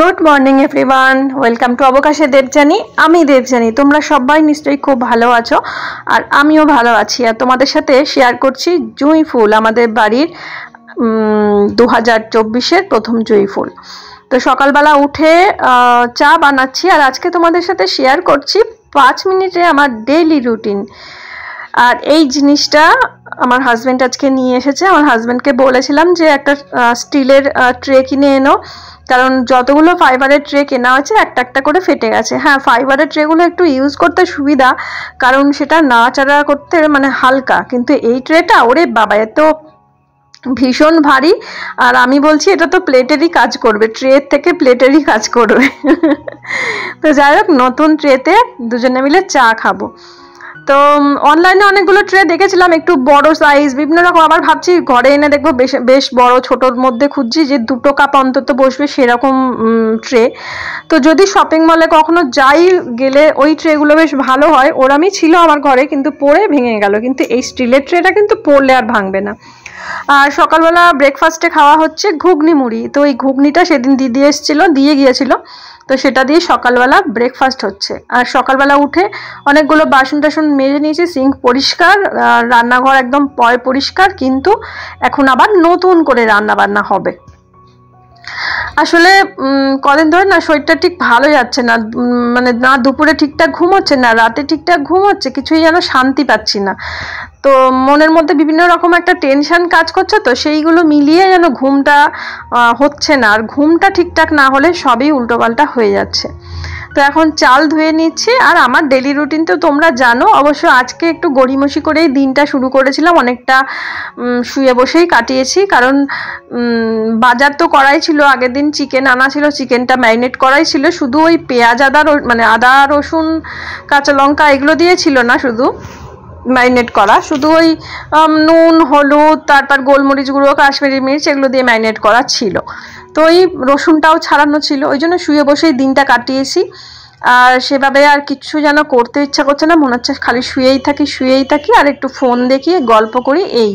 good morning everyone welcome to অবকাশে দেবজানি আমি দেবজানি তোমরা সবাই নিশ্চয়ই খুব ভালো আছো আর আমিও ভালো আছি আর তোমাদের সাথে শেয়ার করছি জুঁই ফুল আমাদের বাড়ির দু হাজার চব্বিশের প্রথম জুঁই ফুল তো সকালবেলা উঠে চা বানাচ্ছি আর আজকে তোমাদের সাথে শেয়ার করছি পাঁচ মিনিটে আমার ডেইলি রুটিন আর এই জিনিসটা আমার হাজব্যান্ড আজকে নিয়ে এসেছে আমার হাজব্যান্ডকে বলেছিলাম যে একটা স্টিলের ট্রে কিনে এনো কারণ যতগুলো ফাইবারের ট্রে কেনা হয়েছে একটা একটা করে ফেটে গেছে হ্যাঁ ফাইবারের ট্রেগুলো একটু ইউজ করতে সুবিধা কারণ সেটা নাড়াচাড়া করতে মানে হালকা কিন্তু এই ট্রেটা ওরে বাবা এত ভীষণ ভারী আর আমি বলছি এটা তো প্লেটেরই কাজ করবে ট্রের থেকে প্লেটেরই কাজ করবে তো যাই হোক নতুন ট্রেতে দুজনে মিলে চা খাবো তো অনলাইনে অনেকগুলো ট্রে দেখেছিলাম একটু বড় সাইজ বিভিন্ন রকম আবার ভাবছি ঘরে এনে দেখবো বেশ বেশ বড় ছোটোর মধ্যে খুঁজছি যে দুটো কাপ অন্তত বসবে সেরকম ট্রে তো যদি শপিং মলে কখনো যাই গেলে ওই ট্রেগুলো বেশ ভালো হয় ওরামই ছিল আমার ঘরে কিন্তু পরে ভেঙে গেল কিন্তু এই স্টিলের ট্রেটা কিন্তু পড়লে আর ভাঙবে না আর সকালবেলা ব্রেকফাস্টে খাওয়া হচ্ছে ঘুগনি মুড়ি তো এই ঘুগনিটা সেদিন দিদি এসেছিলো দিয়ে গিয়েছিল তো সেটা দিয়ে সকালবেলা ব্রেকফাস্ট হচ্ছে আর সকালবেলা উঠে অনেকগুলো বাসন টাসন মেজে নিয়েছি সিঙ্ক পরিষ্কার রান্নাঘর একদম পয় পরিষ্কার কিন্তু এখন আবার নতুন করে রান্না বান্না হবে আসলে কদিন ধরে না শরীরটা ঠিক ভালো যাচ্ছে না মানে না দুপুরে ঠিকঠাক ঘুম হচ্ছে না রাতে ঠিকঠাক ঘুম হচ্ছে কিছুই যেন শান্তি পাচ্ছি না তো মনের মধ্যে বিভিন্ন রকম একটা টেনশন কাজ করছে তো সেইগুলো মিলিয়ে যেন ঘুমটা হচ্ছে না আর ঘুমটা ঠিকঠাক না হলে সবই উল্টোপাল্টা হয়ে যাচ্ছে তো এখন চাল ধুয়ে নিচ্ছি আর আমার ডেলি রুটিন তো তোমরা জানো অবশ্য আজকে একটু গড়িমসি করেই দিনটা শুরু করেছিলাম অনেকটা শুয়ে বসেই কাটিয়েছি কারণ বাজার তো করাই ছিল আগের দিন চিকেন আনা ছিল চিকেনটা ম্যারিনেট করাই ছিল শুধু ওই পেঁয়াজ আদা মানে আদা রসুন কাঁচা লঙ্কা এগুলো দিয়েছিল না শুধু ম্যারিনেট করা শুধু ওই নুন হলুদ তারপর গোলমরিচ গুঁড়ো কাশ্মীরি মির্চ এগুলো দিয়ে ম্যারিনেট করা ছিল তো ওই রসুনটাও ছাড়ানো ছিল ওই জন্য শুয়ে বসেই দিনটা কাটিয়েছি আর সেভাবে আর কিছু যেন করতে ইচ্ছা করছে না মনে হচ্ছে খালি শুয়েই থাকি শুয়েই থাকি আর একটু ফোন দেখি গল্প করি এই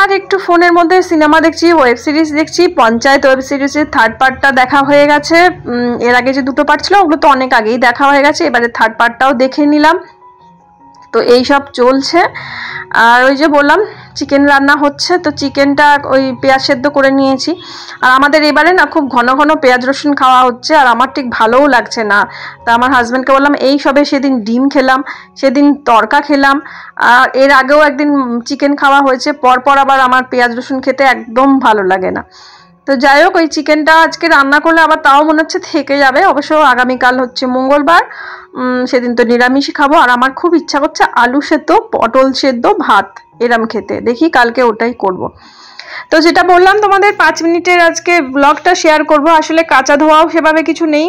আর একটু ফোনের মধ্যে সিনেমা দেখছি ওয়েব সিরিজ দেখছি পঞ্চায়েত ওয়েব সিরিজের থার্ড পার্টটা দেখা হয়ে গেছে এর আগে যে দুটো পার্ট ছিল ওগুলো তো অনেক আগেই দেখা হয়ে গেছে এবারে থার্ড পার্টটাও দেখে নিলাম তো এই সব চলছে আর ওই যে বললাম চিকেন রান্না হচ্ছে তো চিকেনটা ওই পেঁয়াজ সেদ্ধ করে নিয়েছি আর আমাদের এবারে না খুব ঘন ঘন পেঁয়াজ রসুন খাওয়া হচ্ছে আর আমার ঠিক ভালোও লাগছে না তা আমার হাজব্যান্ডকে বললাম এই সবে সেদিন ডিম খেলাম সেদিন তরকা খেলাম আর এর আগেও একদিন চিকেন খাওয়া হয়েছে পরপর আবার আমার পেঁয়াজ রসুন খেতে একদম ভালো লাগে না তো যাই হোক ওই চিকেনটা আজকে রান্না করলে আবার তাও মনে হচ্ছে থেকে যাবে অবশ্য আগামীকাল হচ্ছে মঙ্গলবার সেদিন তো নিরামিষই খাবো আর আমার খুব ইচ্ছা করছে আলু সেদ্ধ পটল সেদ্ধ ভাত এরম খেতে দেখি কালকে ওটাই করবো তো যেটা বললাম তোমাদের পাঁচ মিনিটের আজকে ব্লগটা শেয়ার করব আসলে কাঁচা ধোয়াও সেভাবে কিছু নেই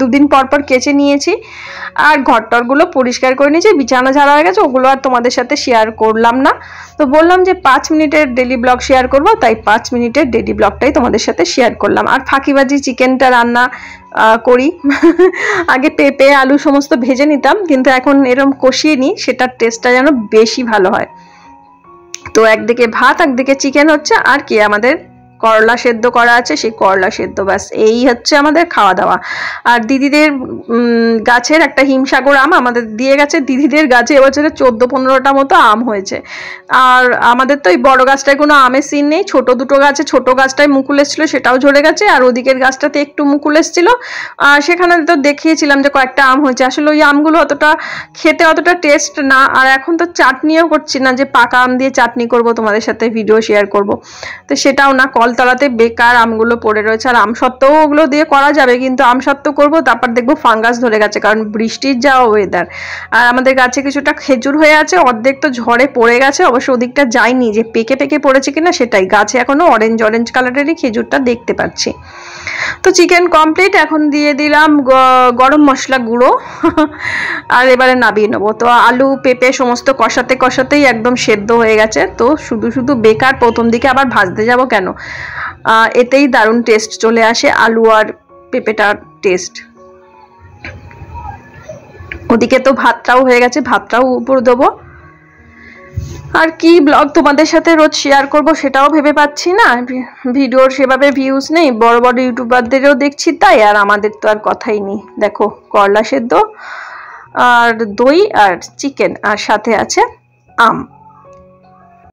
দুদিন পর পর কেচে নিয়েছি আর ঘরটরগুলো পরিষ্কার করে নিয়েছি বিছানা ঝাড়া হয়ে গেছে ওগুলো আর তোমাদের সাথে শেয়ার করলাম না তো বললাম যে পাঁচ মিনিটের ডেলি ব্লগ শেয়ার করব তাই পাঁচ মিনিটের ডেলি ব্লগটাই তোমাদের সাথে শেয়ার করলাম আর ফাঁকিবাজি চিকেনটা রান্না করি আগে পেঁপে আলু সমস্ত ভেজে নিতাম কিন্তু এখন এরম কষিয়ে নিই সেটার টেস্টটা যেন বেশি ভালো হয় তো একদিকে ভাত একদিকে চিকেন হচ্ছে আর কি আমাদের করলা সেদ্ধ করা আছে সেই করলা সেদ্ধ ব্যাস এই হচ্ছে আমাদের খাওয়া দাওয়া আর দিদিদের গাছের একটা হিমসাগর আম আমাদের দিয়ে গেছে দিদিদের গাছে এবছরে চোদ্দো পনেরোটা মতো আম হয়েছে আর আমাদের তো এই বড় গাছটায় কোনো আমের সিন নেই ছোটো দুটো গাছে ছোটো গাছটায় মুকুল এসেছিলো সেটাও ঝরে গেছে আর ওদিকের গাছটাতে একটু মুকুল এসেছিলো আর সেখানে তো দেখিয়েছিলাম যে কয়েকটা আম হয়েছে আসলে ওই আমগুলো অতটা খেতে অতটা টেস্ট না আর এখন তো চাটনিও করছি না যে পাকা আম দিয়ে চাটনি করব তোমাদের সাথে ভিডিও শেয়ার করব তো সেটাও না কল কলতলাতে বেকার আমগুলো পড়ে রয়েছে আর আম সত্ত্বেও ওগুলো দিয়ে করা যাবে কিন্তু আম সত্ত্বেও করবো তারপর দেখবো ফাঙ্গাস ধরে গেছে কারণ বৃষ্টির যা ওয়েদার আর আমাদের গাছে কিছুটা খেজুর হয়ে আছে অর্ধেক তো ঝড়ে পড়ে গেছে অবশ্য ওদিকটা যায়নি যে পেকে পেকে পড়েছে কিনা সেটাই গাছে এখনও অরেঞ্জ অরেঞ্জ কালারেরই খেজুরটা দেখতে পাচ্ছি তো চিকেন কমপ্লিট এখন দিয়ে দিলাম গরম মশলা গুঁড়ো আর এবারে নাবিয়ে নেবো তো আলু পেঁপে সমস্ত কষাতে কষাতেই একদম সেদ্ধ হয়ে গেছে তো শুধু শুধু বেকার প্রথম দিকে আবার ভাজতে যাব কেন এতেই দারুণ টেস্ট চলে আসে আলু আর পেঁপেটার টেস্ট ওদিকে তো ভাতটাও হয়ে গেছে ভাতটাও উপর দেবো আর কি ব্লগ তোমাদের সাথে রোজ শেয়ার করব সেটাও ভেবে পাচ্ছি না ভিডিওর সেভাবে ভিউজ নেই বড় বড় ইউটিউবারদেরও দেখছি তাই আর আমাদের তো আর কথাই নেই দেখো করলা সেদ্ধ আর দই আর চিকেন আর সাথে আছে আম